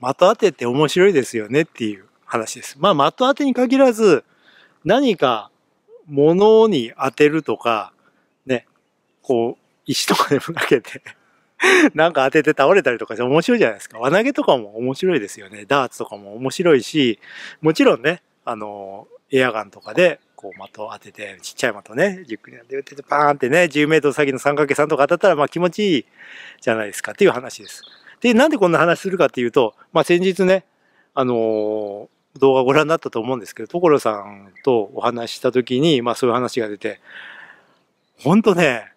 的当てって面白いですよねっていう話です。まあ、的当てに限らず、何か物に当てるとか、ね、こう、石とかでも投げて なんか当てて倒れたりとかして面白いじゃないですか。輪投げとかも面白いですよね。ダーツとかも面白いし、もちろんね、あの、エアガンとかで、こう、的を当てて、ちっちゃい的ね、じっくり当てて、て、パーンってね、10メートル先の 3×3 とか当たったら、まあ気持ちいいじゃないですかっていう話です。で、なんでこんな話するかっていうと、まあ、先日ね、あのー、動画ご覧になったと思うんですけど、所さんとお話したときに、まあ、そういう話が出て、ほんとね、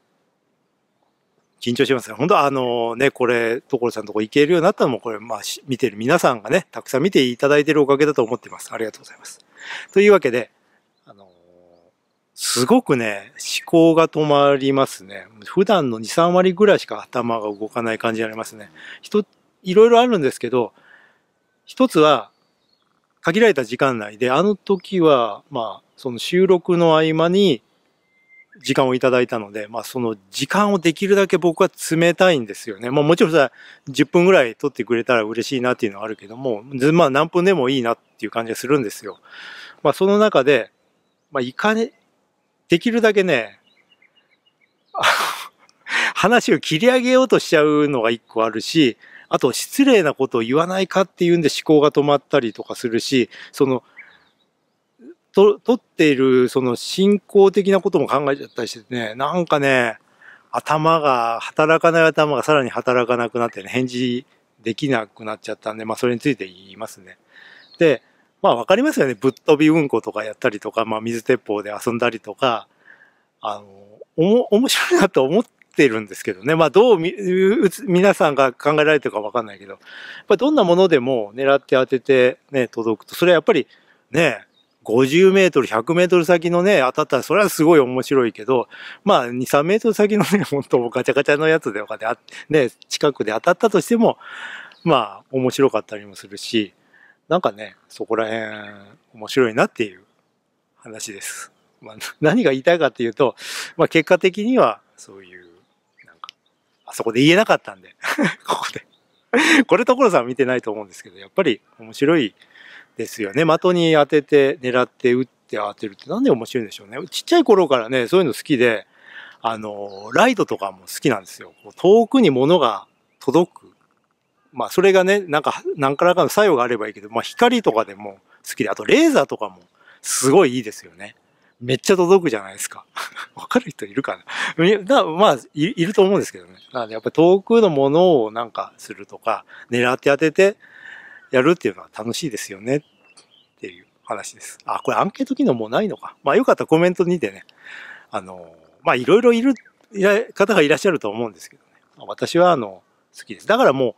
緊張しますね。本当あのね、これ、所さんとこ行けるようになったのも、これ、まあ、見てる皆さんがね、たくさん見ていただいてるおかげだと思ってます。ありがとうございます。というわけで、すごくね、思考が止まりますね。普段の2、3割ぐらいしか頭が動かない感じになりますね。人、いろいろあるんですけど、一つは、限られた時間内で、あの時は、まあ、その収録の合間に時間をいただいたので、まあ、その時間をできるだけ僕は冷たいんですよね。まあ、もちろんさ、10分ぐらい撮ってくれたら嬉しいなっていうのはあるけども、まあ、何分でもいいなっていう感じがするんですよ。まあ、その中で、まあ、いかね、できるだけね、話を切り上げようとしちゃうのが一個あるし、あと失礼なことを言わないかっていうんで思考が止まったりとかするし、その、と、取っているその信仰的なことも考えちゃったりしてね、なんかね、頭が、働かない頭がさらに働かなくなってね、返事できなくなっちゃったんで、まあそれについて言いますね。で、まあわかりますよね。ぶっ飛びうんことかやったりとか、まあ水鉄砲で遊んだりとか、あの、おも、面白いなと思ってるんですけどね。まあどうみ、皆さんが考えられてるかわかんないけど、やっぱどんなものでも狙って当ててね、届くと、それはやっぱりね、50メートル、100メートル先のね、当たったら、それはすごい面白いけど、まあ、2、3メートル先のね、本当ガチャガチャのやつで、ね、近くで当たったとしても、まあ、面白かったりもするし、なんかね、そこら辺面白いなっていう話です。まあ、何が言いたいかっていうと、まあ、結果的にはそういう、なんか、あそこで言えなかったんで、ここで。これ所さん見てないと思うんですけど、やっぱり面白いですよね。的に当てて、狙って、打って当てるってなんで面白いんでしょうね。ちっちゃい頃からね、そういうの好きで、あの、ライトとかも好きなんですよ。遠くに物が届くまあそれがね、なんか、何からかの作用があればいいけど、まあ光とかでも好きで、あとレーザーとかもすごいいいですよね。めっちゃ届くじゃないですか。わかる人いるかなまあい、いると思うんですけどね。なのでやっぱり遠くのものをなんかするとか、狙って当ててやるっていうのは楽しいですよねっていう話です。あ、これアンケート機能もうないのか。まあよかったらコメントにてね、あの、まあいろいろいる方がいらっしゃると思うんですけどね。私はあの、好きです。だからもう、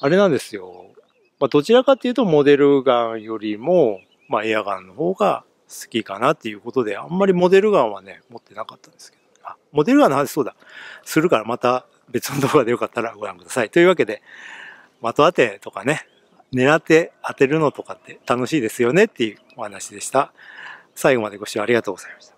あれなんですよ。まあ、どちらかというとモデルガンよりも、まあ、エアガンの方が好きかなっていうことで、あんまりモデルガンはね、持ってなかったんですけど。あ、モデルガンの話そうだ。するからまた別の動画でよかったら ご覧ください。というわけで、的当てとかね、狙って当てるのとかって楽しいですよねっていうお話でした。最後までご視聴ありがとうございました。